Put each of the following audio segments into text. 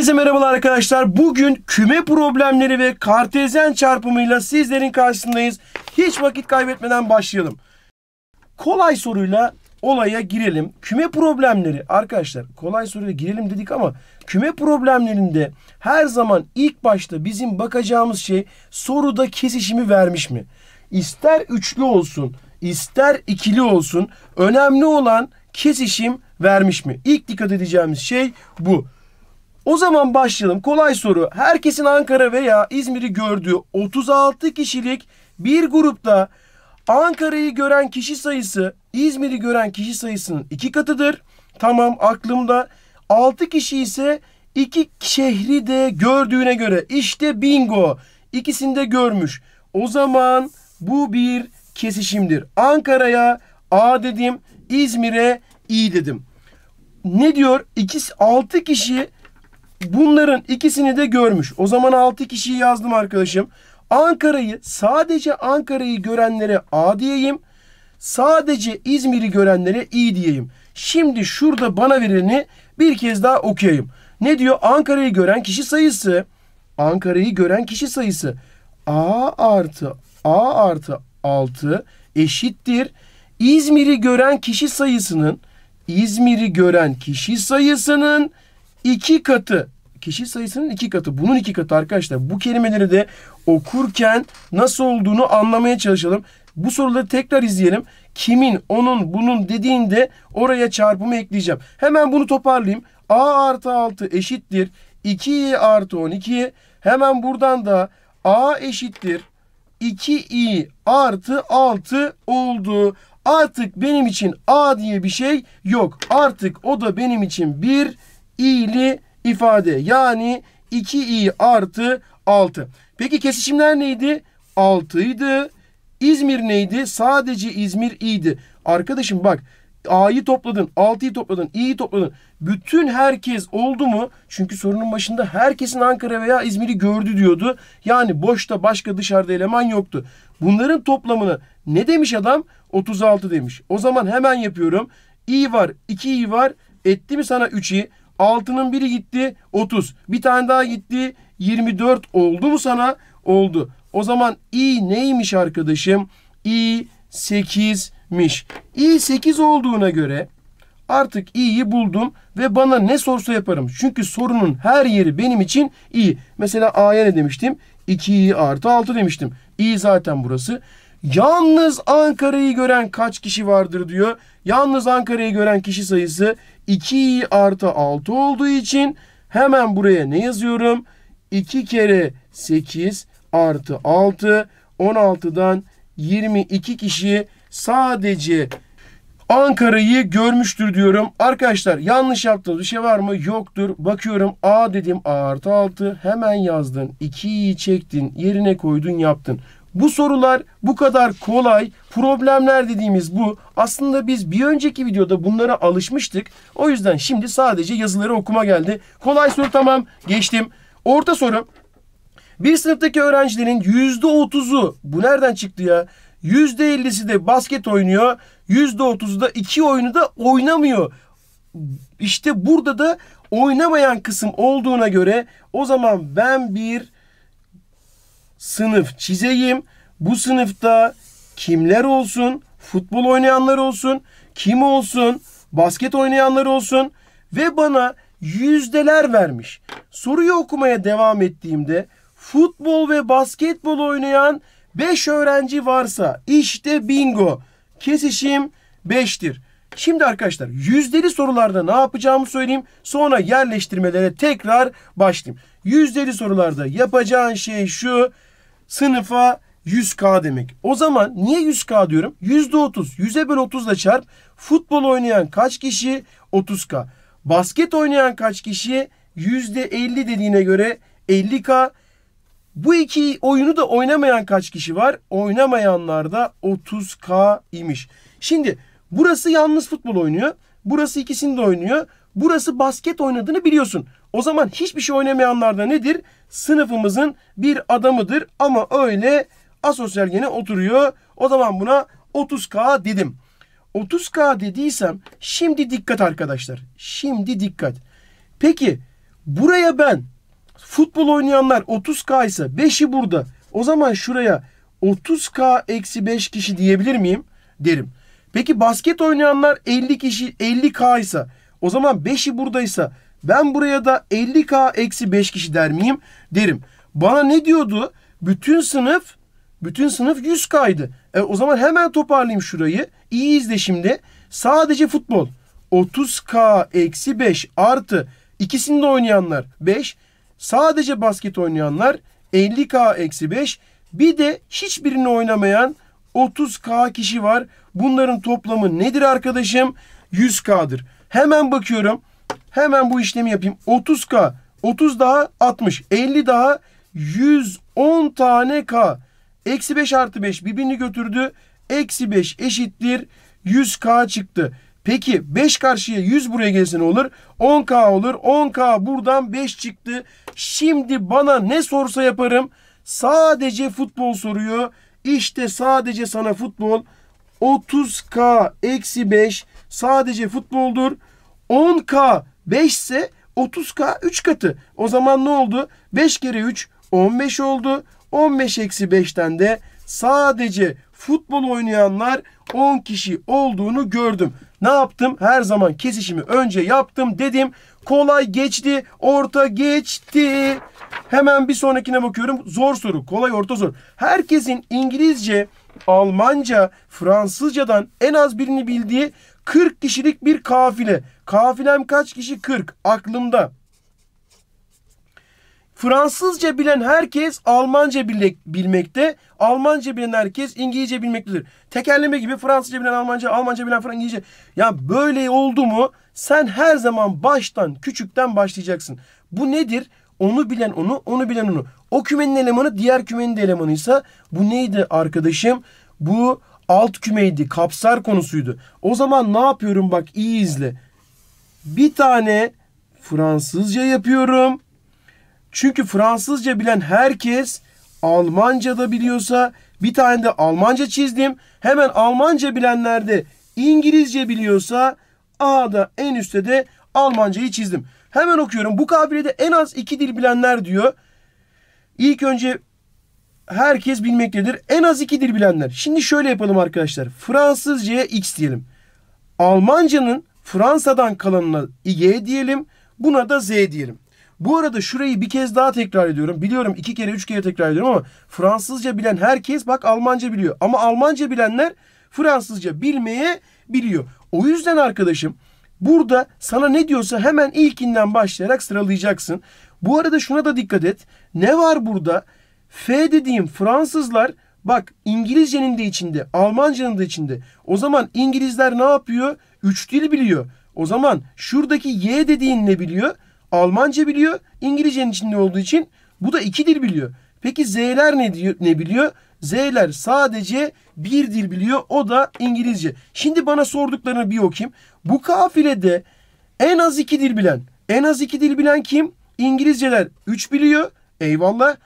Herkese merhabalar arkadaşlar. Bugün küme problemleri ve kartezyen çarpımıyla sizlerin karşısındayız. Hiç vakit kaybetmeden başlayalım. Kolay soruyla olaya girelim. Küme problemleri arkadaşlar kolay soruyla girelim dedik ama küme problemlerinde her zaman ilk başta bizim bakacağımız şey soruda kesişimi vermiş mi? İster üçlü olsun, ister ikili olsun önemli olan kesişim vermiş mi? İlk dikkat edeceğimiz şey bu. O zaman başlayalım. Kolay soru. Herkesin Ankara veya İzmir'i gördüğü 36 kişilik bir grupta Ankara'yı gören kişi sayısı İzmir'i gören kişi sayısının iki katıdır. Tamam aklımda. 6 kişi ise iki şehri de gördüğüne göre işte bingo. İkisini de görmüş. O zaman bu bir kesişimdir. Ankara'ya A dedim, İzmir'e İ dedim. Ne diyor? İkisi 6 kişi bunların ikisini de görmüş. O zaman 6 kişiyi yazdım arkadaşım. Ankara'yı sadece Ankara'yı görenlere A diyeyim. Sadece İzmir'i görenlere İ diyeyim. Şimdi şurada bana vereni bir kez daha okuyayım. Ne diyor? Ankara'yı gören kişi sayısı. Ankara'yı gören kişi sayısı. A artı A artı 6 eşittir. İzmir'i gören kişi sayısının İzmir'i gören kişi sayısının iki katı kişi sayısının iki katı. Bunun iki katı arkadaşlar. Bu kelimeleri de okurken nasıl olduğunu anlamaya çalışalım. Bu soruları tekrar izleyelim. Kimin, onun, bunun dediğinde oraya çarpımı ekleyeceğim. Hemen bunu toparlayayım. A artı 6 eşittir. 2i artı 12. Hemen buradan da A eşittir. 2i artı 6 oldu. Artık benim için A diye bir şey yok. Artık o da benim için bir i'li ifade. Yani 2i artı 6. Peki kesişimler neydi? 6'ydı. İzmir neydi? Sadece İzmir i'di. Arkadaşım bak A'yı topladın, 6'yı topladın, iyi topladın. Bütün herkes oldu mu? Çünkü sorunun başında herkesin Ankara veya İzmir'i gördü diyordu. Yani boşta başka dışarıda eleman yoktu. Bunların toplamını ne demiş adam? 36 demiş. O zaman hemen yapıyorum. İ var, 2 i var. Etti mi sana 3 i? 6'nın biri gitti 30. Bir tane daha gitti 24 oldu mu sana? Oldu. O zaman i neymiş arkadaşım? i 8'miş. i 8 olduğuna göre artık i'yi buldum ve bana ne sorsa yaparım. Çünkü sorunun her yeri benim için i. Mesela a'ya ne demiştim? 2i artı 6 demiştim. i zaten burası. Yalnız Ankara'yı gören kaç kişi vardır diyor. Yalnız Ankara'yı gören kişi sayısı 2i artı 6 olduğu için hemen buraya ne yazıyorum? 2 kere 8 artı 6 16'dan 22 kişi sadece Ankara'yı görmüştür diyorum. Arkadaşlar yanlış yaptınız bir şey var mı? Yoktur. Bakıyorum A dedim A artı 6. Hemen yazdın. 2'yi çektin. Yerine koydun yaptın. Bu sorular bu kadar kolay problemler dediğimiz bu. Aslında biz bir önceki videoda bunlara alışmıştık. O yüzden şimdi sadece yazıları okuma geldi. Kolay soru tamam geçtim. Orta soru. Bir sınıftaki öğrencilerin %30'u bu nereden çıktı ya? %50'si de basket oynuyor. %30'u da iki oyunu da oynamıyor. İşte burada da oynamayan kısım olduğuna göre o zaman ben bir sınıf çizeyim. Bu sınıfta kimler olsun? Futbol oynayanlar olsun, kim olsun, basket oynayanlar olsun ve bana yüzdeler vermiş. Soruyu okumaya devam ettiğimde futbol ve basketbol oynayan 5 öğrenci varsa işte bingo. Kesişim 5'tir. Şimdi arkadaşlar yüzdeli sorularda ne yapacağımı söyleyeyim. Sonra yerleştirmelere tekrar başlayayım. Yüzdeli sorularda yapacağın şey şu sınıfa 100K demek. O zaman niye 100K diyorum? %30. 100'e böl 30 ile çarp. Futbol oynayan kaç kişi? 30K. Basket oynayan kaç kişi? %50 dediğine göre 50K. Bu iki oyunu da oynamayan kaç kişi var? Oynamayanlar da 30K imiş. Şimdi burası yalnız futbol oynuyor. Burası ikisini de oynuyor. Burası basket oynadığını biliyorsun. O zaman hiçbir şey oynamayanlar da nedir? Sınıfımızın bir adamıdır ama öyle asosyal gene oturuyor. O zaman buna 30K dedim. 30K dediysem şimdi dikkat arkadaşlar. Şimdi dikkat. Peki buraya ben futbol oynayanlar 30K ise 5'i burada. O zaman şuraya 30K eksi 5 kişi diyebilir miyim? Derim. Peki basket oynayanlar 50 kişi 50K ise o zaman 5'i buradaysa ben buraya da 50K eksi 5 kişi der miyim? Derim. Bana ne diyordu? Bütün sınıf bütün sınıf 100K'ydı. E, o zaman hemen toparlayayım şurayı. İyi izle şimdi. Sadece futbol. 30K eksi 5 artı ikisinde oynayanlar 5. Sadece basket oynayanlar 50K eksi 5. Bir de hiçbirini oynamayan 30K kişi var. Bunların toplamı nedir arkadaşım? 100K'dır. Hemen bakıyorum. Hemen bu işlemi yapayım. 30K. 30 daha 60. 50 daha 110 tane K. Eksi 5 artı 5 birbirini götürdü. Eksi 5 eşittir. 100K çıktı. Peki 5 karşıya 100 buraya gelse ne olur? 10K olur. 10K buradan 5 çıktı. Şimdi bana ne sorsa yaparım. Sadece futbol soruyor. İşte sadece sana futbol. 30K eksi 5 sadece futboldur. 10K 5 ise 30K 3 katı. O zaman ne oldu? 5 kere 3 15 oldu. 15 eksi 5'ten de sadece futbol oynayanlar 10 kişi olduğunu gördüm. Ne yaptım? Her zaman kesişimi önce yaptım dedim. Kolay geçti, orta geçti. Hemen bir sonrakine bakıyorum. Zor soru, kolay orta zor. Herkesin İngilizce, Almanca, Fransızcadan en az birini bildiği 40 kişilik bir kafile. Kafilem kaç kişi? 40. Aklımda. Fransızca bilen herkes Almanca bilmek, bilmekte. Almanca bilen herkes İngilizce bilmektedir. Tekerleme gibi Fransızca bilen Almanca, Almanca bilen Fransızca, İngilizce. Ya yani böyle oldu mu sen her zaman baştan, küçükten başlayacaksın. Bu nedir? Onu bilen onu, onu bilen onu. O kümenin elemanı diğer kümenin de elemanıysa bu neydi arkadaşım? Bu alt kümeydi, kapsar konusuydu. O zaman ne yapıyorum bak iyi izle bir tane Fransızca yapıyorum. Çünkü Fransızca bilen herkes Almanca da biliyorsa bir tane de Almanca çizdim. Hemen Almanca bilenler de İngilizce biliyorsa A'da en üstte de Almancayı çizdim. Hemen okuyorum. Bu kabiliyede en az iki dil bilenler diyor. İlk önce herkes bilmektedir. En az iki dil bilenler. Şimdi şöyle yapalım arkadaşlar. Fransızcaya X diyelim. Almancanın Fransa'dan kalanına Y diyelim. Buna da Z diyelim. Bu arada şurayı bir kez daha tekrar ediyorum. Biliyorum iki kere üç kere tekrar ediyorum ama Fransızca bilen herkes bak Almanca biliyor. Ama Almanca bilenler Fransızca bilmeye biliyor. O yüzden arkadaşım burada sana ne diyorsa hemen ilkinden başlayarak sıralayacaksın. Bu arada şuna da dikkat et. Ne var burada? F dediğim Fransızlar bak İngilizcenin de içinde, Almancanın da içinde. O zaman İngilizler ne yapıyor? Üç dil biliyor. O zaman şuradaki Y dediğin ne biliyor? Almanca biliyor. İngilizcenin içinde olduğu için bu da iki dil biliyor. Peki Z'ler ne diyor, ne biliyor? Z'ler sadece bir dil biliyor. O da İngilizce. Şimdi bana sorduklarını bir okuyayım. Bu kafilede en az iki dil bilen. En az iki dil bilen kim? İngilizceler 3 biliyor. Eyvallah.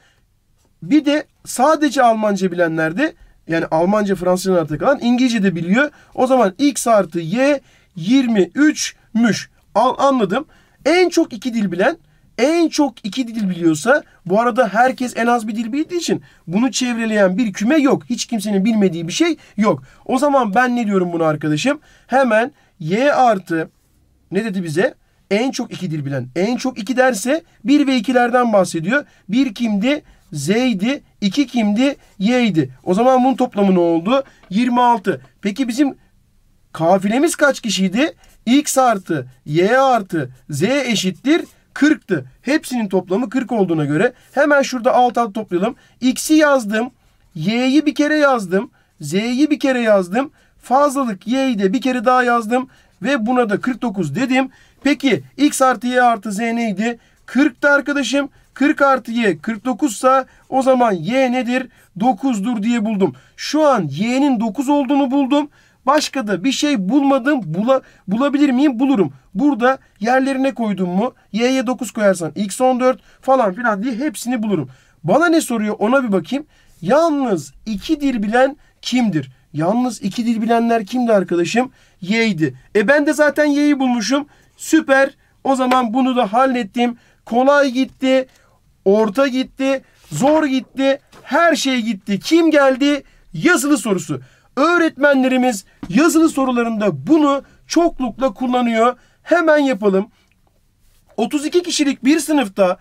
Bir de sadece Almanca bilenler de yani Almanca, Fransızca artı kalan İngilizce de biliyor. O zaman x artı y 23'müş. Al, anladım. En çok iki dil bilen en çok iki dil biliyorsa bu arada herkes en az bir dil bildiği için bunu çevreleyen bir küme yok. Hiç kimsenin bilmediği bir şey yok. O zaman ben ne diyorum bunu arkadaşım? Hemen y artı ne dedi bize? En çok iki dil bilen. En çok iki derse bir ve ikilerden bahsediyor. Bir kimdi? Z idi. 2 kimdi? Y idi. O zaman bunun toplamı ne oldu? 26. Peki bizim kafilemiz kaç kişiydi? X artı Y artı Z eşittir 40'tı. Hepsinin toplamı 40 olduğuna göre hemen şurada alt alt toplayalım. X'i yazdım. Y'yi bir kere yazdım. Z'yi bir kere yazdım. Fazlalık Y'yi de bir kere daha yazdım. Ve buna da 49 dedim. Peki X artı Y artı Z neydi? 40'tı arkadaşım. 40 artı y 49 ise o zaman y nedir? 9'dur diye buldum. Şu an y'nin 9 olduğunu buldum. Başka da bir şey bulmadım. Bula, bulabilir miyim? Bulurum. Burada yerlerine koydum mu? Y'ye 9 koyarsan x 14 falan filan diye hepsini bulurum. Bana ne soruyor ona bir bakayım. Yalnız iki dil bilen kimdir? Yalnız iki dil bilenler kimdi arkadaşım? Y'ydi. E ben de zaten Y'yi bulmuşum. Süper. O zaman bunu da hallettim. Kolay gitti. Orta gitti. Zor gitti. Her şey gitti. Kim geldi? Yazılı sorusu. Öğretmenlerimiz yazılı sorularında bunu çoklukla kullanıyor. Hemen yapalım. 32 kişilik bir sınıfta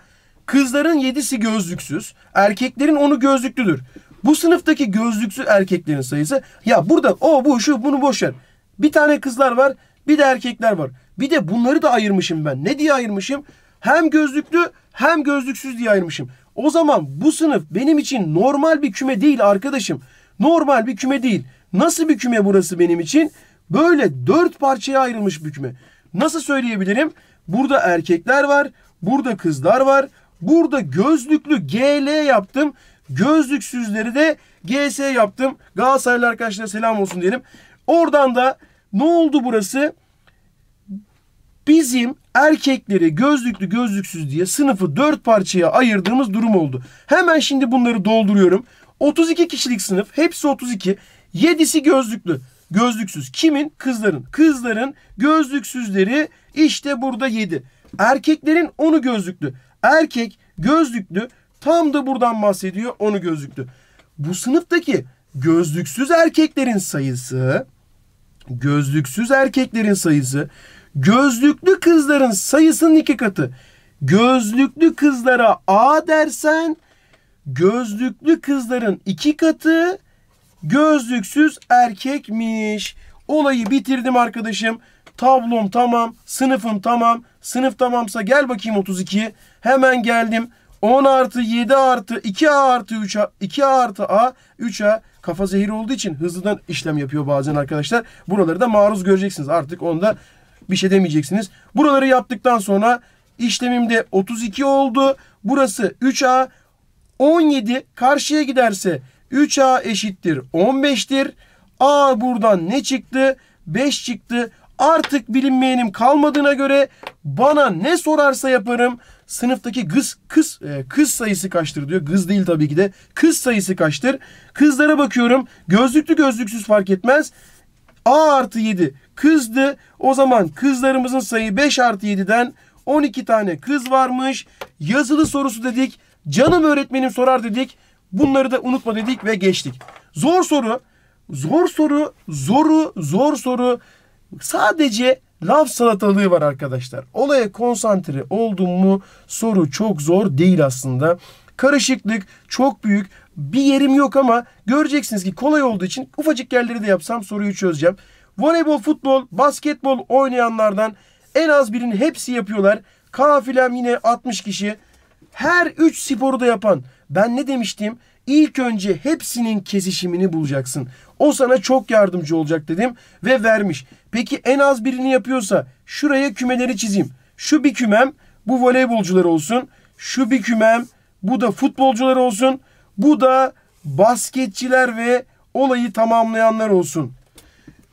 kızların 7'si gözlüksüz, erkeklerin 10'u gözlüklüdür. Bu sınıftaki gözlüksüz erkeklerin sayısı ya burada o bu şu bunu boş ver. Bir tane kızlar var, bir de erkekler var. Bir de bunları da ayırmışım ben. Ne diye ayırmışım? Hem gözlüklü hem gözlüksüz diye ayırmışım. O zaman bu sınıf benim için normal bir küme değil arkadaşım. Normal bir küme değil. Nasıl bir küme burası benim için? Böyle dört parçaya ayrılmış bir küme. Nasıl söyleyebilirim? Burada erkekler var, burada kızlar var. Burada gözlüklü GL yaptım. Gözlüksüzleri de GS yaptım. Galatasaraylı arkadaşlara selam olsun diyelim. Oradan da ne oldu burası? bizim erkekleri gözlüklü gözlüksüz diye sınıfı dört parçaya ayırdığımız durum oldu. Hemen şimdi bunları dolduruyorum. 32 kişilik sınıf hepsi 32. 7'si gözlüklü. Gözlüksüz kimin? Kızların. Kızların gözlüksüzleri işte burada 7. Erkeklerin onu gözlüklü. Erkek gözlüklü tam da buradan bahsediyor onu gözlüklü. Bu sınıftaki gözlüksüz erkeklerin sayısı gözlüksüz erkeklerin sayısı Gözlüklü kızların sayısının iki katı. Gözlüklü kızlara A dersen gözlüklü kızların iki katı gözlüksüz erkekmiş. Olayı bitirdim arkadaşım. Tablom tamam, sınıfım tamam. Sınıf tamamsa gel bakayım 32. Hemen geldim. 10 artı 7 artı 2A artı 3A 2A artı A 3A kafa zehir olduğu için hızlıdan işlem yapıyor bazen arkadaşlar. Buraları da maruz göreceksiniz. Artık onda bir şey demeyeceksiniz. Buraları yaptıktan sonra işlemimde 32 oldu. Burası 3A 17 karşıya giderse 3A eşittir 15'tir. A buradan ne çıktı? 5 çıktı. Artık bilinmeyenim kalmadığına göre bana ne sorarsa yaparım. Sınıftaki kız kız e, kız sayısı kaçtır diyor. Kız değil tabii ki de. Kız sayısı kaçtır? Kızlara bakıyorum. Gözlüklü gözlüksüz fark etmez. A artı 7 kızdı. O zaman kızlarımızın sayı 5 artı 7'den 12 tane kız varmış. Yazılı sorusu dedik. Canım öğretmenim sorar dedik. Bunları da unutma dedik ve geçtik. Zor soru. Zor soru, zoru, zor soru. Sadece laf salatalığı var arkadaşlar. Olaya konsantre oldum mu soru çok zor değil aslında. Karışıklık çok büyük bir yerim yok ama göreceksiniz ki kolay olduğu için ufacık yerleri de yapsam soruyu çözeceğim. Voleybol, futbol, basketbol oynayanlardan en az birinin hepsi yapıyorlar. Kafilem yine 60 kişi. Her 3 sporu da yapan. Ben ne demiştim? İlk önce hepsinin kesişimini bulacaksın. O sana çok yardımcı olacak dedim ve vermiş. Peki en az birini yapıyorsa şuraya kümeleri çizeyim. Şu bir kümem bu voleybolcular olsun. Şu bir kümem bu da futbolcular olsun. Bu da basketçiler ve olayı tamamlayanlar olsun.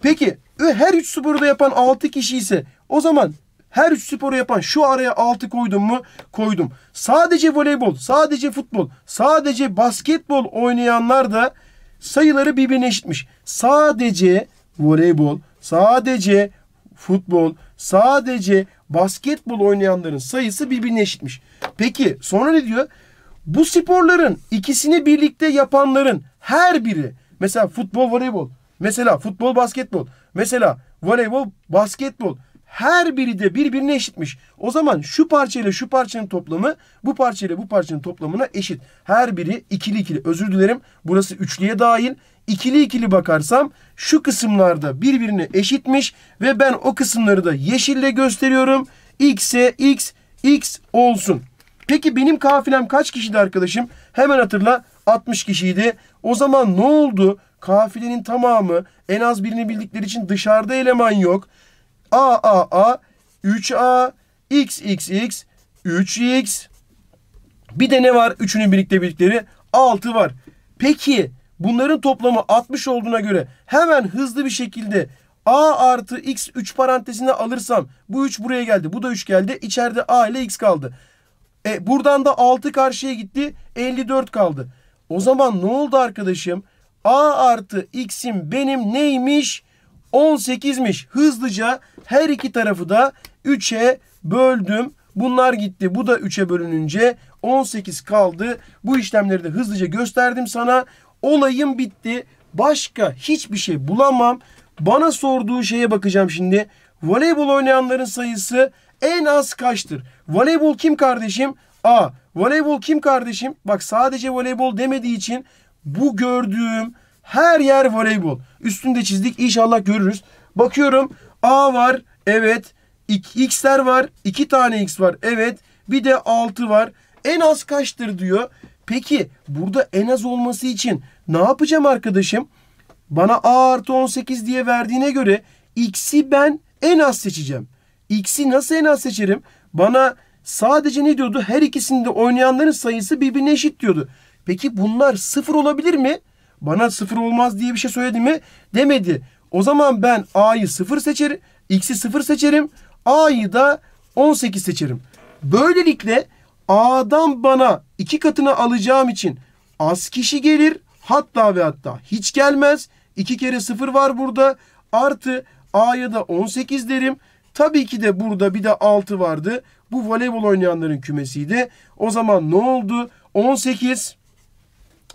Peki e, her üç sporu da yapan 6 kişi ise o zaman her üç sporu yapan şu araya 6 koydum mu? Koydum. Sadece voleybol, sadece futbol, sadece basketbol oynayanlar da sayıları birbirine eşitmiş. Sadece voleybol, sadece futbol, sadece basketbol oynayanların sayısı birbirine eşitmiş. Peki sonra ne diyor? Bu sporların ikisini birlikte yapanların her biri mesela futbol voleybol, mesela futbol basketbol, mesela voleybol basketbol her biri de birbirine eşitmiş. O zaman şu parçayla şu parçanın toplamı bu parçayla bu parçanın toplamına eşit. Her biri ikili ikili özür dilerim burası üçlüye dahil. İkili ikili bakarsam şu kısımlarda birbirine eşitmiş ve ben o kısımları da yeşille gösteriyorum. X'e x, x olsun. Peki benim kafilem kaç kişiydi arkadaşım? Hemen hatırla 60 kişiydi. O zaman ne oldu? Kafilenin tamamı en az birini bildikleri için dışarıda eleman yok. A A A 3A X X X 3X bir de ne var? Üçünün birlikte bildikleri 6 var. Peki bunların toplamı 60 olduğuna göre hemen hızlı bir şekilde A artı X 3 parantezine alırsam bu 3 buraya geldi. Bu da 3 geldi. İçeride A ile X kaldı. E buradan da 6 karşıya gitti. 54 kaldı. O zaman ne oldu arkadaşım? A artı x'im benim neymiş? 18'miş. Hızlıca her iki tarafı da 3'e böldüm. Bunlar gitti. Bu da 3'e bölününce 18 kaldı. Bu işlemleri de hızlıca gösterdim sana. Olayım bitti. Başka hiçbir şey bulamam. Bana sorduğu şeye bakacağım şimdi. Voleybol oynayanların sayısı en az kaçtır? Voleybol kim kardeşim? A. Voleybol kim kardeşim? Bak sadece voleybol demediği için bu gördüğüm her yer voleybol. Üstünde çizdik inşallah görürüz. Bakıyorum A var evet. X'ler var. 2 tane X var. Evet. Bir de 6 var. En az kaçtır diyor. Peki burada en az olması için ne yapacağım arkadaşım? Bana A artı 18 diye verdiğine göre X'i ben en az seçeceğim. X'i nasıl en az seçerim? Bana sadece ne diyordu? Her ikisinde oynayanların sayısı birbirine eşit diyordu. Peki bunlar sıfır olabilir mi? Bana sıfır olmaz diye bir şey söyledi mi? Demedi. O zaman ben A'yı sıfır seçerim. X'i sıfır seçerim. A'yı da 18 seçerim. Böylelikle A'dan bana iki katını alacağım için az kişi gelir. Hatta ve hatta hiç gelmez. İki kere sıfır var burada. Artı A'ya da 18 derim. Tabii ki de burada bir de 6 vardı. Bu voleybol oynayanların kümesiydi. O zaman ne oldu? 18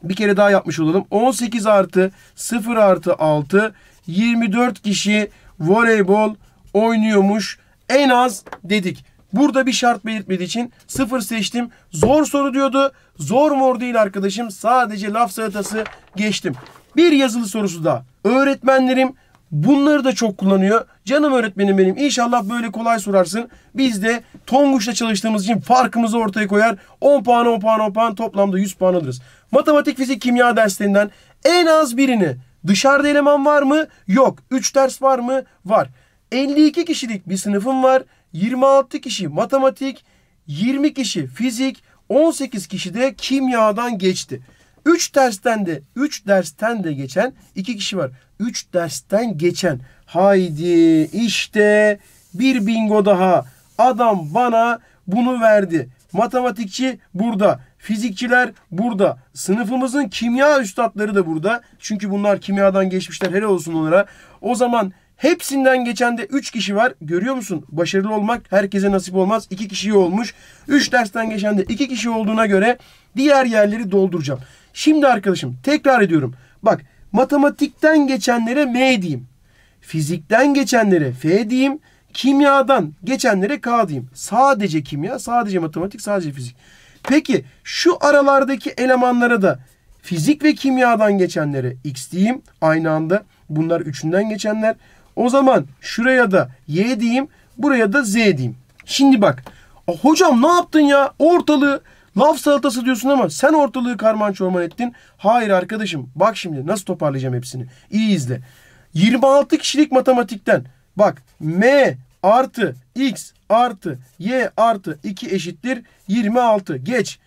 bir kere daha yapmış olalım. 18 artı 0 artı 6 24 kişi voleybol oynuyormuş. En az dedik. Burada bir şart belirtmediği için 0 seçtim. Zor soru diyordu. Zor mor değil arkadaşım. Sadece laf salatası geçtim. Bir yazılı sorusu da. Öğretmenlerim Bunları da çok kullanıyor. Canım öğretmenim benim inşallah böyle kolay sorarsın. Biz de Tonguç'la çalıştığımız için farkımızı ortaya koyar. 10 puan 10 puan 10 puan toplamda 100 puan alırız. Matematik, fizik, kimya derslerinden en az birini dışarıda eleman var mı? Yok. 3 ders var mı? Var. 52 kişilik bir sınıfım var. 26 kişi matematik, 20 kişi fizik, 18 kişi de kimyadan geçti. 3 dersten de 3 dersten de geçen 2 kişi var. 3 dersten geçen. Haydi işte bir bingo daha. Adam bana bunu verdi. Matematikçi burada. Fizikçiler burada. Sınıfımızın kimya üstadları da burada. Çünkü bunlar kimyadan geçmişler. Helal olsun onlara. O zaman hepsinden geçen de 3 kişi var. Görüyor musun? Başarılı olmak herkese nasip olmaz. 2 kişi olmuş. 3 dersten geçen de 2 kişi olduğuna göre diğer yerleri dolduracağım. Şimdi arkadaşım tekrar ediyorum. Bak Matematikten geçenlere M diyeyim. Fizikten geçenlere F diyeyim. Kimyadan geçenlere K diyeyim. Sadece kimya, sadece matematik, sadece fizik. Peki şu aralardaki elemanlara da fizik ve kimyadan geçenlere X diyeyim aynı anda. Bunlar üçünden geçenler. O zaman şuraya da Y diyeyim, buraya da Z diyeyim. Şimdi bak. Hocam ne yaptın ya? Ortalığı Laf salatası diyorsun ama sen ortalığı karman çorman ettin. Hayır arkadaşım bak şimdi nasıl toparlayacağım hepsini. İyi izle. 26 kişilik matematikten bak M artı X artı Y artı 2 eşittir 26. Geç.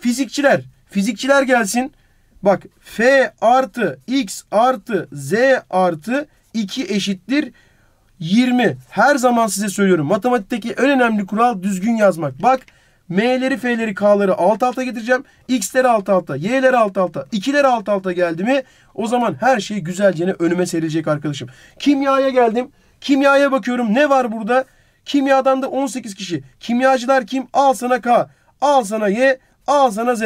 Fizikçiler. Fizikçiler gelsin. Bak F artı X artı Z artı 2 eşittir 20. Her zaman size söylüyorum. Matematikteki en önemli kural düzgün yazmak. Bak M'leri, F'leri, K'ları alt alta getireceğim. X'leri alt alta, Y'leri alt alta, 2'leri alt alta geldi mi o zaman her şey güzelce önüme serilecek arkadaşım. Kimyaya geldim. Kimyaya bakıyorum. Ne var burada? Kimyadan da 18 kişi. Kimyacılar kim? Al sana K, al sana Y, al sana Z.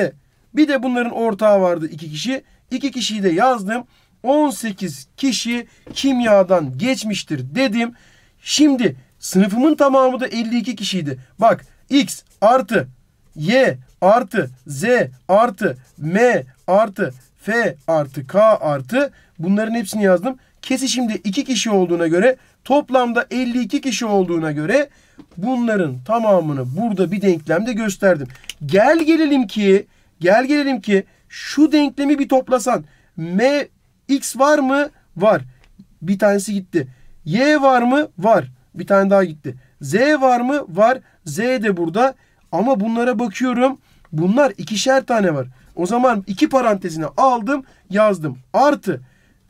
Bir de bunların ortağı vardı 2 kişi. 2 kişiyi de yazdım. 18 kişi kimyadan geçmiştir dedim. Şimdi sınıfımın tamamı da 52 kişiydi. Bak X artı y artı z artı m artı f artı k artı bunların hepsini yazdım. Kesişimde 2 kişi olduğuna göre toplamda 52 kişi olduğuna göre bunların tamamını burada bir denklemde gösterdim. Gel gelelim ki gel gelelim ki şu denklemi bir toplasan m x var mı? Var. Bir tanesi gitti. Y var mı? Var. Bir tane daha gitti. Z var mı? Var. Z de burada. Ama bunlara bakıyorum. Bunlar ikişer tane var. O zaman iki parantezine aldım yazdım. Artı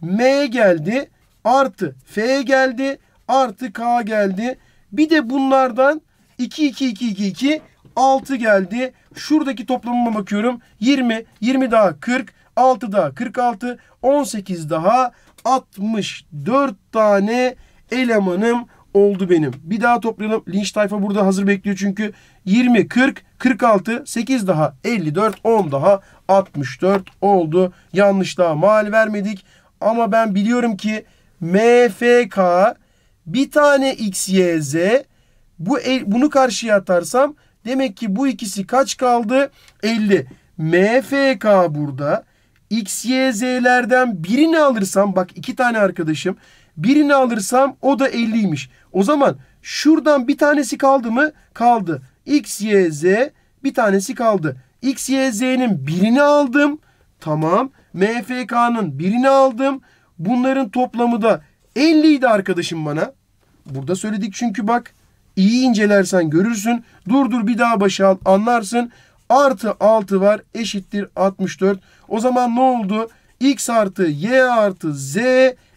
M geldi. Artı F geldi. Artı K geldi. Bir de bunlardan 2 2 2 2 2 6 geldi. Şuradaki toplamıma bakıyorum. 20 20 daha 40 6 daha 46 18 daha 64 tane elemanım oldu benim. Bir daha toplayalım. Linç tayfa burada hazır bekliyor çünkü. 20, 40, 46, 8 daha 54, 10 daha 64 oldu. Yanlışlığa mal vermedik. Ama ben biliyorum ki MFK bir tane XYZ bu bunu karşıya atarsam demek ki bu ikisi kaç kaldı? 50. MFK burada XYZ'lerden birini alırsam bak iki tane arkadaşım birini alırsam o da 50'ymiş. O zaman şuradan bir tanesi kaldı mı? Kaldı. X, Y, Z bir tanesi kaldı. X, Y, Z'nin birini aldım. Tamam. MFK'nın birini aldım. Bunların toplamı da 50 idi arkadaşım bana. Burada söyledik çünkü bak. İyi incelersen görürsün. Dur dur bir daha başa al anlarsın. Artı 6 var eşittir 64. O zaman ne oldu? X artı Y artı Z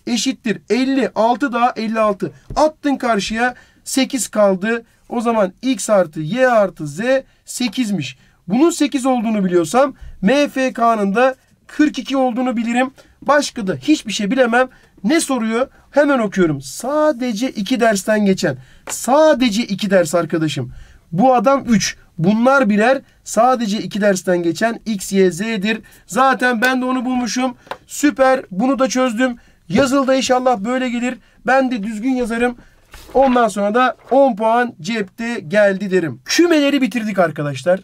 eşittir 50. 6 daha 56. Attın karşıya 8 kaldı. O zaman x artı y artı z 8'miş. Bunun 8 olduğunu biliyorsam MFK'nın da 42 olduğunu bilirim. Başka da hiçbir şey bilemem. Ne soruyor? Hemen okuyorum. Sadece 2 dersten geçen. Sadece 2 ders arkadaşım. Bu adam 3. Bunlar birer sadece 2 dersten geçen x, y, z'dir. Zaten ben de onu bulmuşum. Süper. Bunu da çözdüm. Yazılda inşallah böyle gelir. Ben de düzgün yazarım. Ondan sonra da 10 puan cepte geldi derim. Kümeleri bitirdik arkadaşlar.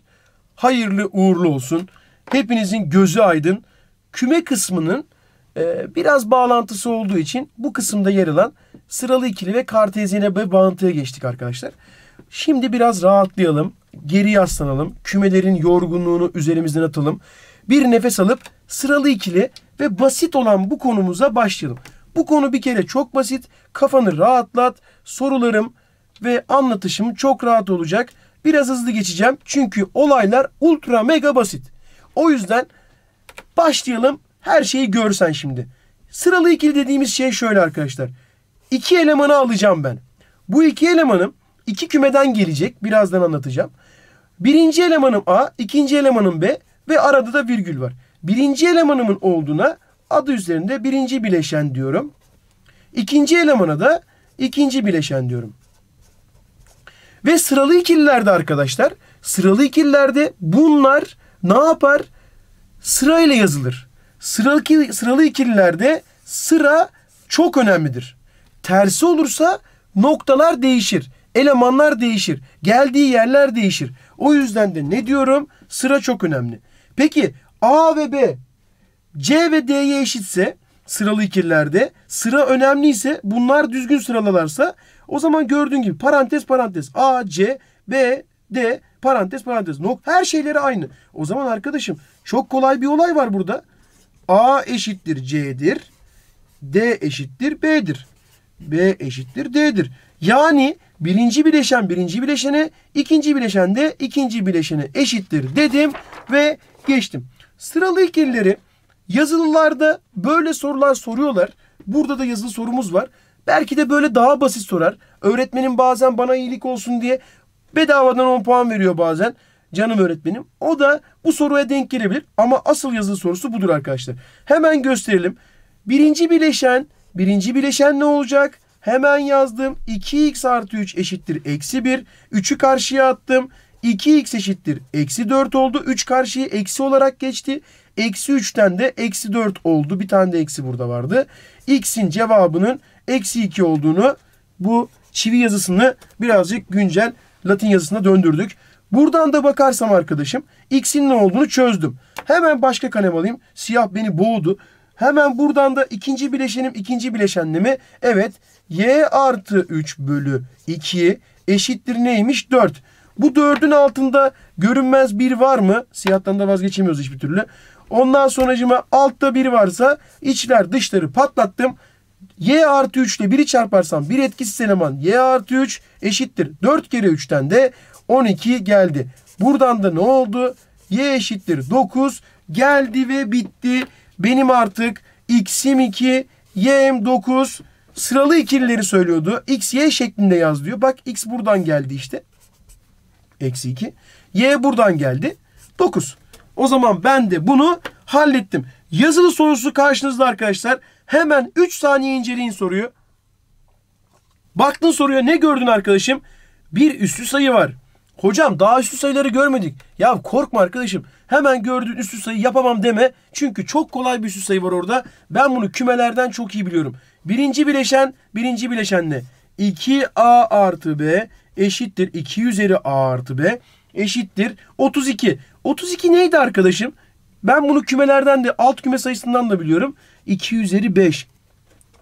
Hayırlı uğurlu olsun. Hepinizin gözü aydın. Küme kısmının e, biraz bağlantısı olduğu için bu kısımda yer alan sıralı ikili ve kartezyene ve bağıntıya geçtik arkadaşlar. Şimdi biraz rahatlayalım. Geri yaslanalım. Kümelerin yorgunluğunu üzerimizden atalım. Bir nefes alıp sıralı ikili ve basit olan bu konumuza başlayalım. Bu konu bir kere çok basit. Kafanı rahatlat sorularım ve anlatışım çok rahat olacak. Biraz hızlı geçeceğim çünkü olaylar ultra mega basit. O yüzden başlayalım her şeyi görsen şimdi. Sıralı ikili dediğimiz şey şöyle arkadaşlar. İki elemanı alacağım ben. Bu iki elemanım iki kümeden gelecek. Birazdan anlatacağım. Birinci elemanım A, ikinci elemanım B ve arada da virgül var. Birinci elemanımın olduğuna adı üzerinde birinci bileşen diyorum. İkinci elemana da ikinci bileşen diyorum. Ve sıralı ikililerde arkadaşlar sıralı ikililerde bunlar ne yapar? Sırayla yazılır. Sıralı, sıralı ikililerde sıra çok önemlidir. Tersi olursa noktalar değişir. Elemanlar değişir. Geldiği yerler değişir. O yüzden de ne diyorum? Sıra çok önemli. Peki A ve B C ve D'ye eşitse sıralı ikillerde sıra önemliyse bunlar düzgün sıralalarsa, o zaman gördüğün gibi parantez parantez A, C, B, D parantez parantez nok her şeyleri aynı. O zaman arkadaşım çok kolay bir olay var burada. A eşittir C'dir. D eşittir B'dir. B eşittir D'dir. Yani birinci bileşen birinci bileşene, ikinci bileşen de ikinci bileşene eşittir dedim ve geçtim. Sıralı ikilileri Yazılılarda böyle sorular soruyorlar. Burada da yazılı sorumuz var. Belki de böyle daha basit sorar. Öğretmenim bazen bana iyilik olsun diye bedavadan 10 puan veriyor bazen. Canım öğretmenim. O da bu soruya denk gelebilir. Ama asıl yazılı sorusu budur arkadaşlar. Hemen gösterelim. Birinci bileşen. Birinci bileşen ne olacak? Hemen yazdım. 2x artı 3 eşittir eksi 1. 3'ü karşıya attım. 2x eşittir eksi 4 oldu. 3 karşıya eksi olarak geçti. Eksi 3'ten de eksi 4 oldu. Bir tane de eksi burada vardı. X'in cevabının eksi 2 olduğunu bu çivi yazısını birazcık güncel Latin yazısına döndürdük. Buradan da bakarsam arkadaşım x'in ne olduğunu çözdüm. Hemen başka kalem alayım. Siyah beni boğdu. Hemen buradan da ikinci bileşenim ikinci bileşenlemi. Evet y artı 3 bölü 2 eşittir neymiş 4. Bu 4'ün altında görünmez bir var mı? Siyahtan da vazgeçemiyoruz hiçbir türlü. Ondan sonracıma altta 1 varsa içler dışları patlattım. Y artı 3 ile 1'i çarparsam bir etkisiz eleman Y artı 3 eşittir. 4 kere 3'ten de 12 geldi. Buradan da ne oldu? Y eşittir 9 geldi ve bitti. Benim artık X'im 2, Y'm 9 sıralı ikilileri söylüyordu. X, Y şeklinde yaz diyor. Bak X buradan geldi işte. Eksi 2. Y buradan geldi. 9. O zaman ben de bunu hallettim. Yazılı sorusu karşınızda arkadaşlar. Hemen 3 saniye inceleyin soruyu. Baktın soruya ne gördün arkadaşım? Bir üstü sayı var. Hocam daha üstü sayıları görmedik. Ya korkma arkadaşım. Hemen gördüğün üstü sayı yapamam deme. Çünkü çok kolay bir üstü sayı var orada. Ben bunu kümelerden çok iyi biliyorum. Birinci bileşen, birinci bileşenle 2a artı b eşittir 2 üzeri a artı b eşittir 32. 32 neydi arkadaşım? Ben bunu kümelerden de alt küme sayısından da biliyorum. 2 üzeri 5.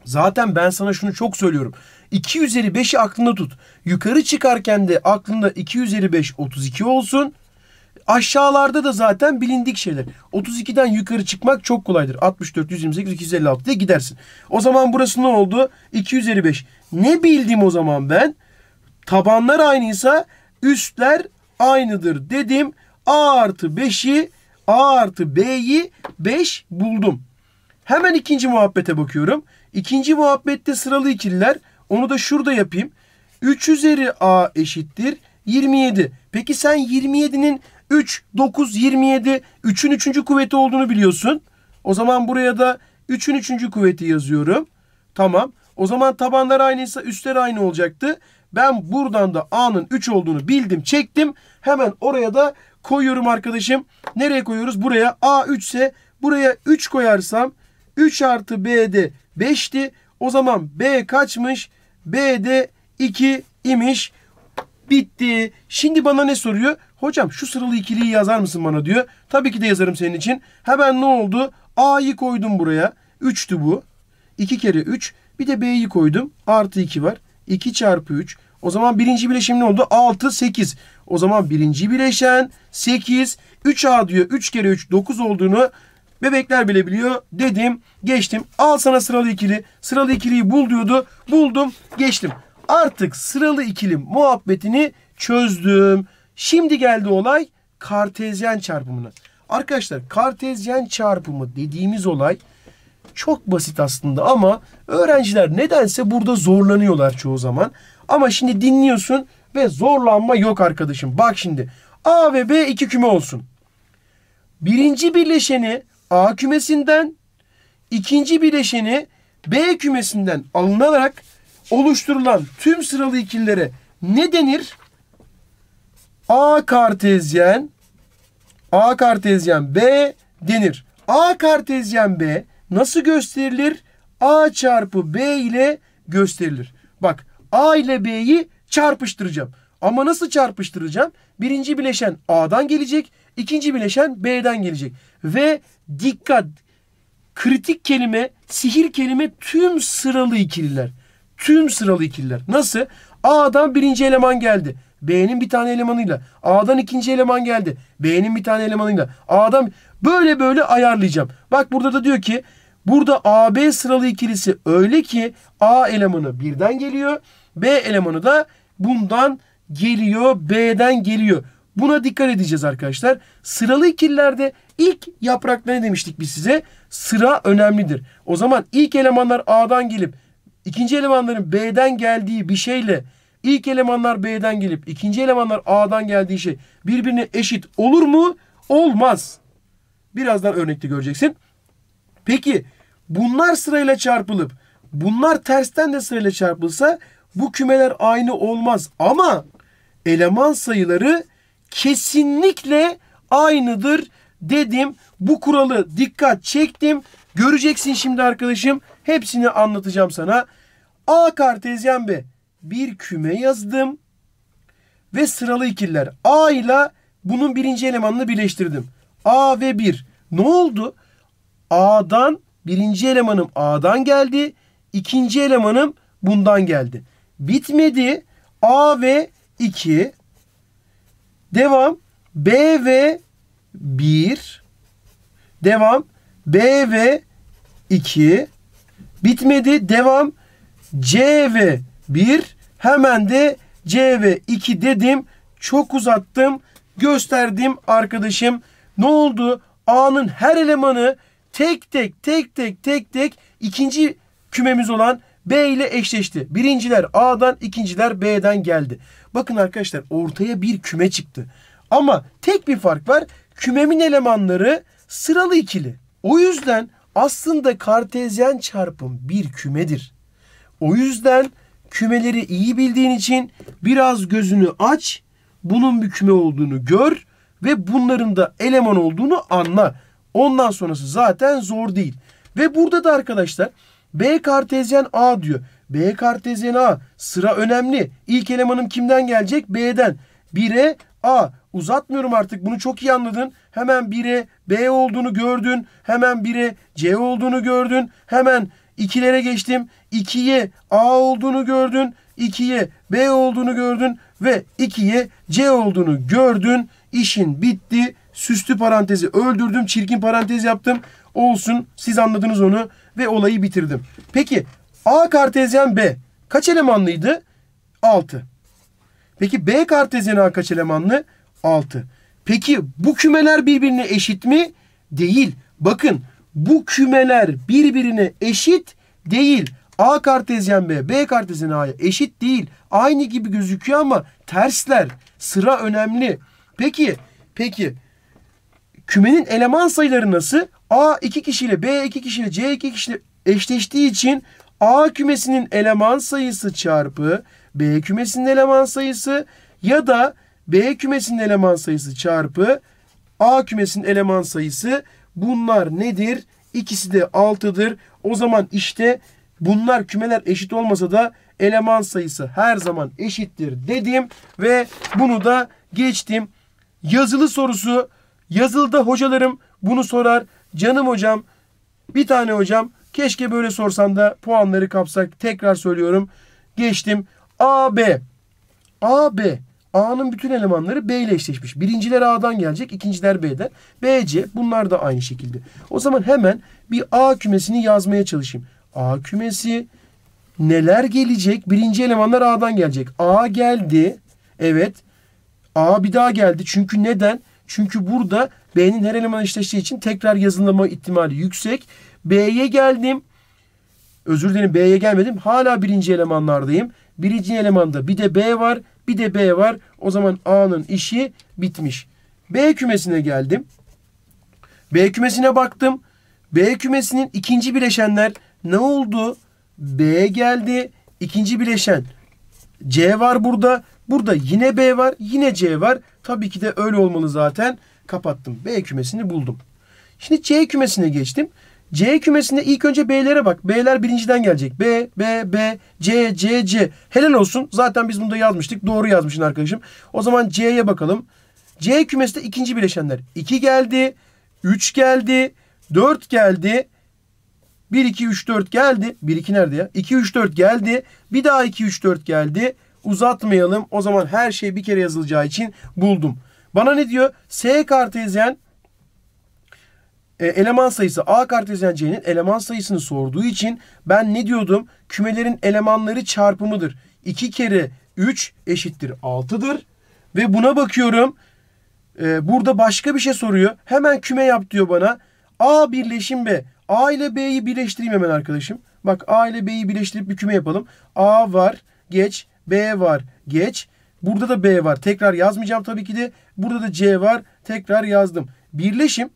Zaten ben sana şunu çok söylüyorum. 2 üzeri 5'i aklında tut. Yukarı çıkarken de aklında 2 üzeri 5 32 olsun. Aşağılarda da zaten bilindik şeyler. 32'den yukarı çıkmak çok kolaydır. 64, 128, 256 diye gidersin. O zaman burası ne oldu? 2 üzeri 5. Ne bildim o zaman ben? Tabanlar aynıysa üstler aynıdır dedim. A artı 5'i A artı B'yi 5 buldum. Hemen ikinci muhabbete bakıyorum. İkinci muhabbette sıralı ikililer. Onu da şurada yapayım. 3 üzeri A eşittir 27. Peki sen 27'nin 3, 9, 27, 3'ün 3. kuvveti olduğunu biliyorsun. O zaman buraya da 3'ün 3. kuvveti yazıyorum. Tamam. O zaman tabanlar aynıysa üstler aynı olacaktı. Ben buradan da A'nın 3 olduğunu bildim, çektim. Hemen oraya da koyuyorum arkadaşım. Nereye koyuyoruz? Buraya A3 ise buraya 3 koyarsam 3 artı B'de 5'ti. O zaman B kaçmış? B'de 2 imiş. Bitti. Şimdi bana ne soruyor? Hocam şu sıralı ikiliyi yazar mısın bana diyor. Tabii ki de yazarım senin için. Hemen ne oldu? A'yı koydum buraya. 3'tü bu. 2 kere 3. Bir de B'yi koydum. Artı 2 var. 2 çarpı 3. O zaman birinci bileşim ne oldu? 6, 8. O zaman birinci bileşen 8, 3A diyor. 3 kere 3, 9 olduğunu bebekler bile biliyor. Dedim, geçtim. Al sana sıralı ikili. Sıralı ikiliyi bul diyordu. Buldum, geçtim. Artık sıralı ikili muhabbetini çözdüm. Şimdi geldi olay kartezyen çarpımına. Arkadaşlar kartezyen çarpımı dediğimiz olay çok basit aslında ama öğrenciler nedense burada zorlanıyorlar çoğu zaman. Ama şimdi dinliyorsun ve zorlanma yok arkadaşım. Bak şimdi A ve B iki küme olsun. Birinci birleşeni A kümesinden, ikinci birleşeni B kümesinden alınarak oluşturulan tüm sıralı ikililere ne denir? A kartezyen A kartezyen B denir. A kartezyen B nasıl gösterilir? A çarpı B ile gösterilir. Bak A ile B'yi çarpıştıracağım. Ama nasıl çarpıştıracağım? Birinci bileşen A'dan gelecek. ikinci bileşen B'den gelecek. Ve dikkat kritik kelime, sihir kelime tüm sıralı ikililer. Tüm sıralı ikililer. Nasıl? A'dan birinci eleman geldi. B'nin bir tane elemanıyla. A'dan ikinci eleman geldi. B'nin bir tane elemanıyla. A'dan böyle böyle ayarlayacağım. Bak burada da diyor ki Burada AB sıralı ikilisi öyle ki A elemanı birden geliyor. B elemanı da bundan geliyor. B'den geliyor. Buna dikkat edeceğiz arkadaşlar. Sıralı ikililerde ilk yaprak ne demiştik biz size? Sıra önemlidir. O zaman ilk elemanlar A'dan gelip ikinci elemanların B'den geldiği bir şeyle ilk elemanlar B'den gelip ikinci elemanlar A'dan geldiği şey birbirine eşit olur mu? Olmaz. Birazdan örnekte göreceksin. Peki bunlar sırayla çarpılıp bunlar tersten de sırayla çarpılsa bu kümeler aynı olmaz. Ama eleman sayıları kesinlikle aynıdır dedim. Bu kuralı dikkat çektim. Göreceksin şimdi arkadaşım. Hepsini anlatacağım sana. A kartezyen B. Bir küme yazdım. Ve sıralı ikililer. A ile bunun birinci elemanını birleştirdim. A ve 1. Ne oldu? A'dan Birinci elemanım A'dan geldi. İkinci elemanım bundan geldi. Bitmedi. A ve 2. Devam. B ve 1. Devam. B ve 2. Bitmedi. Devam. C ve 1. Hemen de C ve 2 dedim. Çok uzattım. Gösterdim arkadaşım. Ne oldu? A'nın her elemanı tek tek tek tek tek tek ikinci kümemiz olan B ile eşleşti. Birinciler A'dan, ikinciler B'den geldi. Bakın arkadaşlar ortaya bir küme çıktı. Ama tek bir fark var. Kümemin elemanları sıralı ikili. O yüzden aslında kartezyen çarpım bir kümedir. O yüzden kümeleri iyi bildiğin için biraz gözünü aç, bunun bir küme olduğunu gör ve bunların da eleman olduğunu anla. Ondan sonrası zaten zor değil. Ve burada da arkadaşlar B kartezyen A diyor. B kartezyen A. Sıra önemli. İlk elemanım kimden gelecek? B'den. 1'e A. Uzatmıyorum artık. Bunu çok iyi anladın. Hemen 1'e B olduğunu gördün. Hemen 1'e C olduğunu gördün. Hemen ikilere geçtim. 2'ye A olduğunu gördün. 2'ye B olduğunu gördün. Ve 2'ye C olduğunu gördün. İşin bitti. Süslü parantezi öldürdüm. Çirkin parantez yaptım. Olsun siz anladınız onu ve olayı bitirdim. Peki A kartezyen B kaç elemanlıydı? 6. Peki B kartezyen A kaç elemanlı? 6. Peki bu kümeler birbirine eşit mi? Değil. Bakın bu kümeler birbirine eşit değil. A kartezyen B, B kartezyen A'ya eşit değil. Aynı gibi gözüküyor ama tersler. Sıra önemli. Peki, peki kümenin eleman sayıları nasıl? A 2 kişiyle B 2 kişiyle C 2 kişiyle eşleştiği için A kümesinin eleman sayısı çarpı B kümesinin eleman sayısı ya da B kümesinin eleman sayısı çarpı A kümesinin eleman sayısı bunlar nedir? İkisi de 6'dır. O zaman işte bunlar kümeler eşit olmasa da eleman sayısı her zaman eşittir dedim ve bunu da geçtim. Yazılı sorusu Yazılıda hocalarım bunu sorar. Canım hocam, bir tane hocam keşke böyle sorsam da puanları kapsak. Tekrar söylüyorum. Geçtim. A, B. A, B. A'nın bütün elemanları B ile eşleşmiş. Birinciler A'dan gelecek, ikinciler B'den. B, C bunlar da aynı şekilde. O zaman hemen bir A kümesini yazmaya çalışayım. A kümesi neler gelecek? Birinci elemanlar A'dan gelecek. A geldi. Evet. A bir daha geldi. Çünkü neden? Çünkü burada B'nin her eleman eşleştiği için tekrar yazılma ihtimali yüksek. B'ye geldim. Özür dilerim B'ye gelmedim. Hala birinci elemanlardayım. Birinci elemanda bir de B var. Bir de B var. O zaman A'nın işi bitmiş. B kümesine geldim. B kümesine baktım. B kümesinin ikinci bileşenler ne oldu? B geldi. İkinci bileşen C var burada. Burada yine B var, yine C var. Tabii ki de öyle olmalı zaten. Kapattım. B kümesini buldum. Şimdi C kümesine geçtim. C kümesinde ilk önce B'lere bak. B'ler birinciden gelecek. B, B, B, C, C, C. Helal olsun. Zaten biz bunu da yazmıştık. Doğru yazmışsın arkadaşım. O zaman C'ye bakalım. C kümesinde ikinci bileşenler. 2 geldi, 3 geldi, 4 geldi. 1, 2, 3, 4 geldi. 1, 2 nerede ya? 2, 3, 4 geldi. Bir daha 2, 3, 4 geldi uzatmayalım. O zaman her şey bir kere yazılacağı için buldum. Bana ne diyor? S kartezyen e, eleman sayısı A kartezyen C'nin eleman sayısını sorduğu için ben ne diyordum? Kümelerin elemanları çarpımıdır. 2 kere 3 eşittir 6'dır. Ve buna bakıyorum. E, burada başka bir şey soruyor. Hemen küme yap diyor bana. A birleşim B. A ile B'yi birleştireyim hemen arkadaşım. Bak A ile B'yi birleştirip bir küme yapalım. A var. Geç. B var geç. Burada da B var. Tekrar yazmayacağım tabii ki de. Burada da C var. Tekrar yazdım. Birleşim.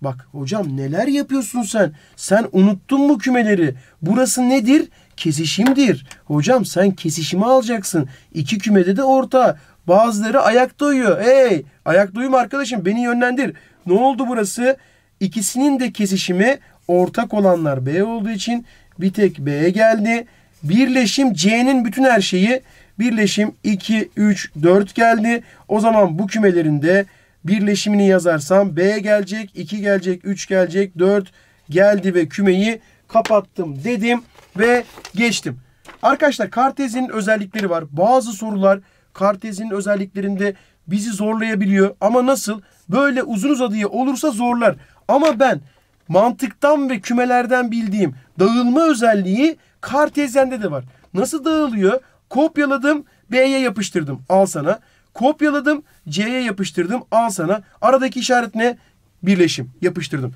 Bak hocam neler yapıyorsun sen? Sen unuttun mu kümeleri? Burası nedir? Kesişimdir. Hocam sen kesişimi alacaksın. İki kümede de orta. Bazıları ayakta uyuyor. Hey ayakta uyuma arkadaşım beni yönlendir. Ne oldu burası? İkisinin de kesişimi ortak olanlar B olduğu için bir tek B'ye geldi. Birleşim C'nin bütün her şeyi birleşim 2, 3, 4 geldi. O zaman bu kümelerinde birleşimini yazarsam B gelecek, 2 gelecek, 3 gelecek, 4 geldi ve kümeyi kapattım dedim ve geçtim. Arkadaşlar kartezinin özellikleri var. Bazı sorular kartezinin özelliklerinde bizi zorlayabiliyor. Ama nasıl? Böyle uzun uzadıya olursa zorlar. Ama ben mantıktan ve kümelerden bildiğim dağılma özelliği Kartezyende de var. Nasıl dağılıyor? Kopyaladım B'ye yapıştırdım al sana. Kopyaladım C'ye yapıştırdım al sana. Aradaki işaret ne? Birleşim yapıştırdım.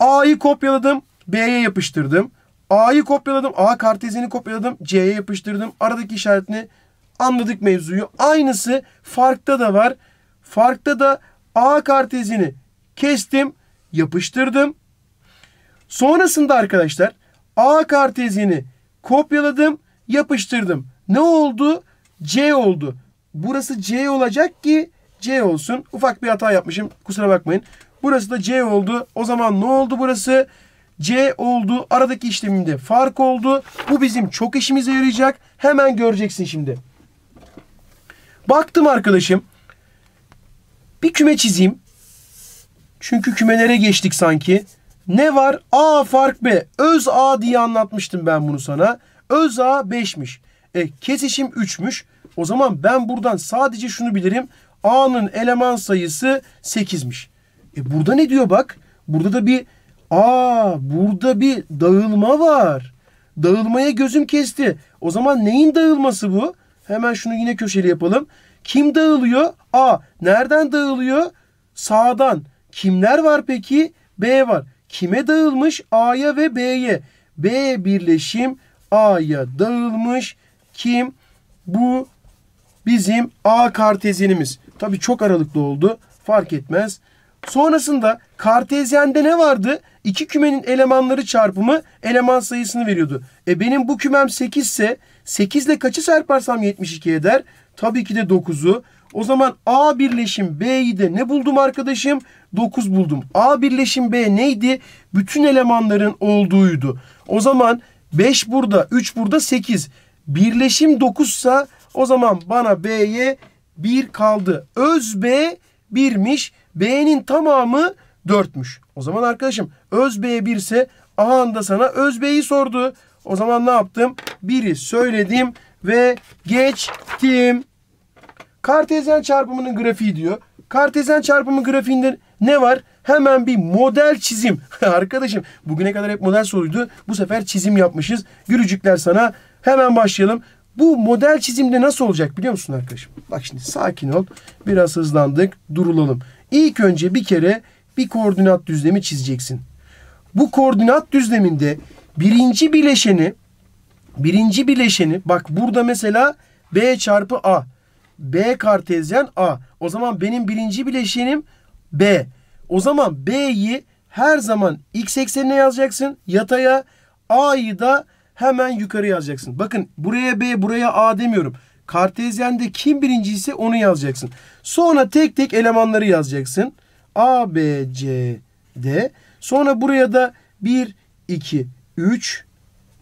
A'yı kopyaladım B'ye yapıştırdım. A'yı kopyaladım A kartezyeni kopyaladım C'ye yapıştırdım. Aradaki işaret ne? Anladık mevzuyu. Aynısı farkta da var. Farkta da A kartezini kestim, yapıştırdım. Sonrasında arkadaşlar A kartezini kopyaladım, yapıştırdım. Ne oldu? C oldu. Burası C olacak ki C olsun. Ufak bir hata yapmışım. Kusura bakmayın. Burası da C oldu. O zaman ne oldu burası? C oldu. Aradaki işlemimde fark oldu. Bu bizim çok işimize yarayacak. Hemen göreceksin şimdi. Baktım arkadaşım. Bir küme çizeyim. Çünkü kümelere geçtik sanki. Ne var? A fark B. Öz A diye anlatmıştım ben bunu sana. Öz A 5'miş. E, kesişim 3'müş. O zaman ben buradan sadece şunu bilirim. A'nın eleman sayısı 8'miş. E burada ne diyor bak? Burada da bir A, burada bir dağılma var. Dağılmaya gözüm kesti. O zaman neyin dağılması bu? Hemen şunu yine köşeli yapalım. Kim dağılıyor? A. Nereden dağılıyor? Sağdan. Kimler var peki? B var kime dağılmış? A'ya ve B'ye. B birleşim A'ya dağılmış. Kim? Bu bizim A kartezyenimiz. Tabii çok aralıklı oldu. Fark etmez. Sonrasında kartezyende ne vardı? iki kümenin elemanları çarpımı eleman sayısını veriyordu. E benim bu kümem 8 ise 8 ile kaçı çarparsam 72 eder? Tabii ki de 9'u. O zaman A birleşim B'yi de ne buldum arkadaşım? 9 buldum. A birleşim B neydi? Bütün elemanların olduğuydu. O zaman 5 burada, 3 burada 8. Birleşim 9 ise o zaman bana B'ye 1 kaldı. Öz B 1'miş. B'nin tamamı 4'müş. O zaman arkadaşım öz birse 1 ise anda sana öz sordu. O zaman ne yaptım? Biri söyledim ve geçtim. Kartezyen çarpımının grafiği diyor. Kartezyen çarpımı grafiğinde ne var? Hemen bir model çizim. Arkadaşım bugüne kadar hep model soruydu. Bu sefer çizim yapmışız. Gülücükler sana. Hemen başlayalım. Bu model çizimde nasıl olacak biliyor musun arkadaşım? Bak şimdi sakin ol. Biraz hızlandık. Durulalım. İlk önce bir kere bir koordinat düzlemi çizeceksin. Bu koordinat düzleminde birinci bileşeni birinci bileşeni bak burada mesela B çarpı A. B kartezyen A. O zaman benim birinci bileşenim B. O zaman B'yi her zaman x eksenine yazacaksın. Yataya A'yı da hemen yukarı yazacaksın. Bakın buraya B buraya A demiyorum. Kartezyende kim birinci ise onu yazacaksın. Sonra tek tek elemanları yazacaksın. A, B, C, D. Sonra buraya da 1, 2, 3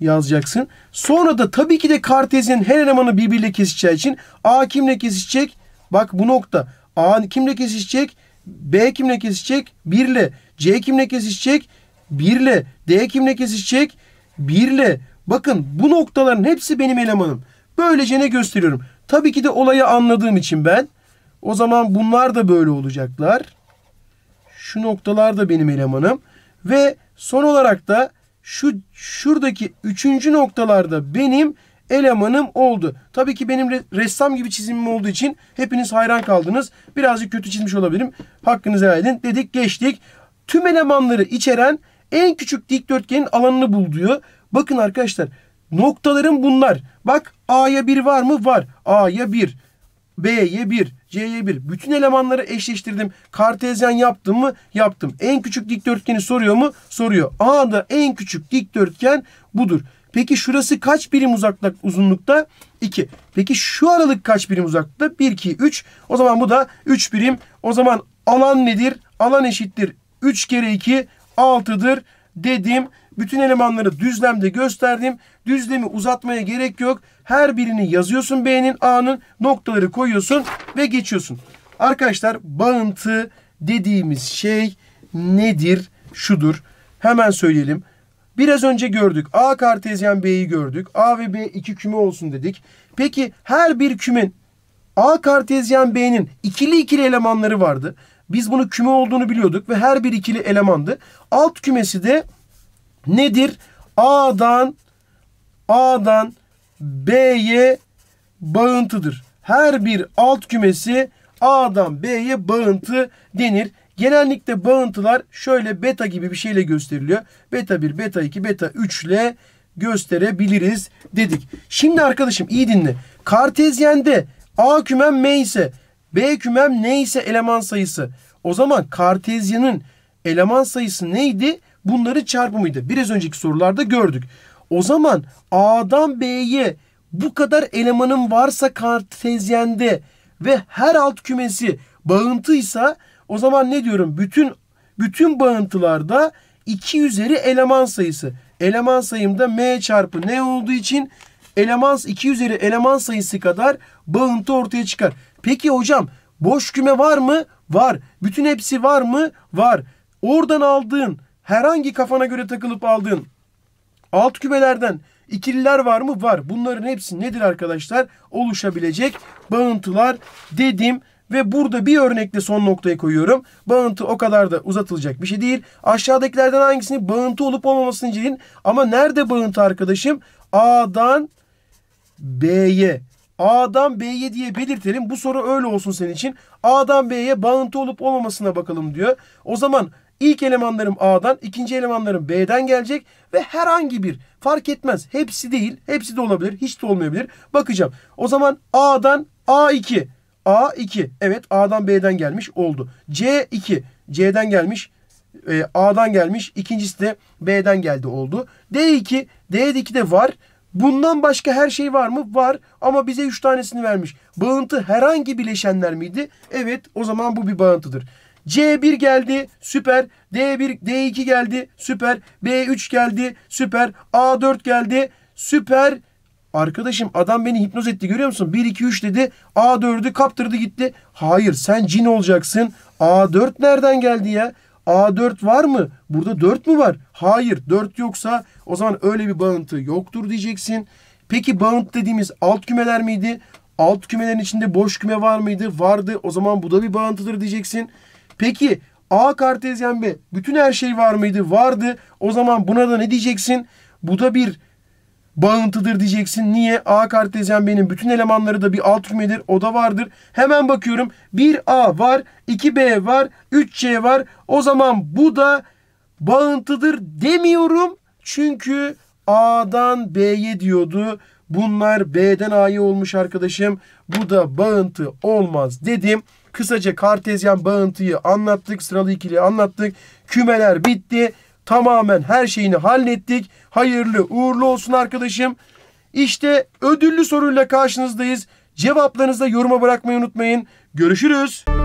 yazacaksın. Sonra da tabii ki de kartezyenin her elemanı birbiriyle kesişeceği için A kimle kesişecek? Bak bu nokta. A kimle kesişecek? B kimle kesişecek? 1 ile. C kimle kesişecek? 1 ile. D kimle kesişecek? 1 ile. Bakın bu noktaların hepsi benim elemanım. Böylece ne gösteriyorum? Tabii ki de olayı anladığım için ben. O zaman bunlar da böyle olacaklar. Şu noktalar da benim elemanım. Ve son olarak da şu şuradaki üçüncü noktalarda benim elemanım oldu. Tabii ki benim ressam gibi çizimim olduğu için hepiniz hayran kaldınız. Birazcık kötü çizmiş olabilirim. Hakkınızı helal edin. Dedik geçtik. Tüm elemanları içeren en küçük dikdörtgenin alanını bul Bakın arkadaşlar noktalarım bunlar. Bak A'ya 1 var mı? Var. A'ya 1. B'ye 1. C'ye 1. Bütün elemanları eşleştirdim. Kartezyen yaptım mı? Yaptım. En küçük dikdörtgeni soruyor mu? Soruyor. A'da en küçük dikdörtgen budur. Peki şurası kaç birim uzaklık uzunlukta? 2. Peki şu aralık kaç birim uzaklıkta? 1, 2, 3. O zaman bu da 3 birim. O zaman alan nedir? Alan eşittir. 3 kere 2 6'dır dedim bütün elemanları düzlemde gösterdim. Düzlemi uzatmaya gerek yok. Her birini yazıyorsun B'nin, A'nın noktaları koyuyorsun ve geçiyorsun. Arkadaşlar bağıntı dediğimiz şey nedir? Şudur. Hemen söyleyelim. Biraz önce gördük. A kartezyen B'yi gördük. A ve B iki küme olsun dedik. Peki her bir kümen A kartezyen B'nin ikili ikili elemanları vardı. Biz bunu küme olduğunu biliyorduk ve her bir ikili elemandı. Alt kümesi de nedir? A'dan A'dan B'ye bağıntıdır. Her bir alt kümesi A'dan B'ye bağıntı denir. Genellikle bağıntılar şöyle beta gibi bir şeyle gösteriliyor. Beta 1, beta 2, beta 3 ile gösterebiliriz dedik. Şimdi arkadaşım iyi dinle. Kartezyende A kümem M ise B kümem ne ise eleman sayısı. O zaman kartezyanın eleman sayısı neydi? bunları çarpımıydı. Biraz önceki sorularda gördük. O zaman A'dan B'ye bu kadar elemanın varsa kartezyende ve her alt kümesi bağıntıysa o zaman ne diyorum? Bütün bütün bağıntılarda 2 üzeri eleman sayısı. Eleman sayımda m çarpı n olduğu için eleman 2 üzeri eleman sayısı kadar bağıntı ortaya çıkar. Peki hocam boş küme var mı? Var. Bütün hepsi var mı? Var. Oradan aldığın herhangi kafana göre takılıp aldığın alt kümelerden ikililer var mı? Var. Bunların hepsi nedir arkadaşlar? Oluşabilecek bağıntılar dedim. Ve burada bir örnekle son noktayı koyuyorum. Bağıntı o kadar da uzatılacak bir şey değil. Aşağıdakilerden hangisini bağıntı olup olmamasını inceleyin. Ama nerede bağıntı arkadaşım? A'dan B'ye. A'dan B'ye diye belirtelim. Bu soru öyle olsun senin için. A'dan B'ye bağıntı olup olmamasına bakalım diyor. O zaman İlk elemanlarım A'dan, ikinci elemanlarım B'den gelecek ve herhangi bir fark etmez. Hepsi değil, hepsi de olabilir, hiç de olmayabilir. Bakacağım. O zaman A'dan A2. A2. Evet A'dan B'den gelmiş oldu. C2. C'den gelmiş. E, A'dan gelmiş. İkincisi de B'den geldi oldu. D2. D2 de var. Bundan başka her şey var mı? Var ama bize 3 tanesini vermiş. Bağıntı herhangi bileşenler miydi? Evet o zaman bu bir bağıntıdır. C1 geldi süper. D1 D2 geldi süper. B3 geldi süper. A4 geldi süper. Arkadaşım adam beni hipnoz etti görüyor musun? 1 2 3 dedi. A4'ü kaptırdı gitti. Hayır sen cin olacaksın. A4 nereden geldi ya? A4 var mı? Burada 4 mü var? Hayır 4 yoksa o zaman öyle bir bağıntı yoktur diyeceksin. Peki bağıntı dediğimiz alt kümeler miydi? Alt kümelerin içinde boş küme var mıydı? Vardı. O zaman bu da bir bağıntıdır diyeceksin. Peki A kartezyen B bütün her şey var mıydı? Vardı. O zaman buna da ne diyeceksin? Bu da bir bağıntıdır diyeceksin. Niye? A kartezyen B'nin bütün elemanları da bir alt kümedir. O da vardır. Hemen bakıyorum. 1A var. 2B var. 3C var. O zaman bu da bağıntıdır demiyorum. Çünkü A'dan B'ye diyordu. Bunlar B'den A'ya olmuş arkadaşım. Bu da bağıntı olmaz dedim. Kısaca kartezyen bağıntıyı anlattık. Sıralı ikiliyi anlattık. Kümeler bitti. Tamamen her şeyini hallettik. Hayırlı uğurlu olsun arkadaşım. İşte ödüllü soruyla karşınızdayız. Cevaplarınızı da yoruma bırakmayı unutmayın. Görüşürüz.